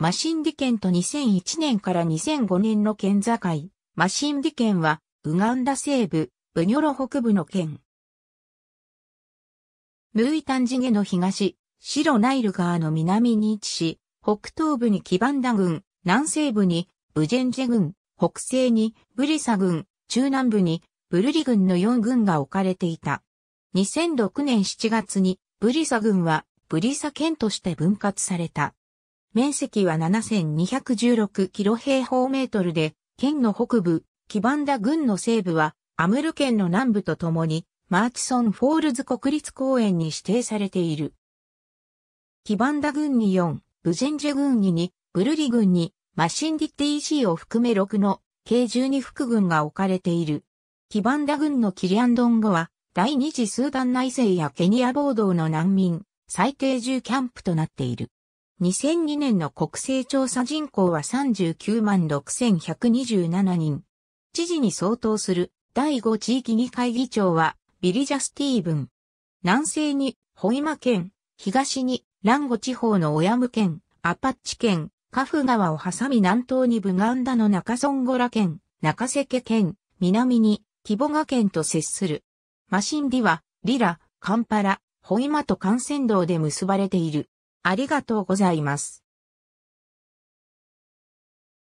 マシンディ県と2001年から2005年の県境、マシンディ県は、ウガンダ西部、ブニョロ北部の県。ムーイタンジゲの東、白ナイル川の南に位置し、北東部にキバンダ郡、南西部にブジェンジェ郡、北西にブリサ郡、中南部にブルリ郡の4郡が置かれていた。2006年7月にブリサ郡はブリサ県として分割された。面積は7216キロ平方メートルで、県の北部、キバンダ郡の西部は、アムル県の南部とともに、マーチソン・フォールズ国立公園に指定されている。キバンダ郡に4、ブジェンジェ郡に2、ブルリ郡に、マシンディ TC を含め6の、計12副軍が置かれている。キバンダ郡のキリアンドン語は、第二次スーダン内政やケニア暴動の難民、最低重キャンプとなっている。2002年の国勢調査人口は39万6127人。知事に相当する第5地域議会議長はビリジャ・スティーブン。南西にホイマ県、東にランゴ地方のオヤム県、アパッチ県、カフ川を挟み南東にブガンダの中ソンゴラ県、中瀬家県、南にキボガ県と接する。マシンディはリラ、カンパラ、ホイマと幹線道で結ばれている。ありがとうございます。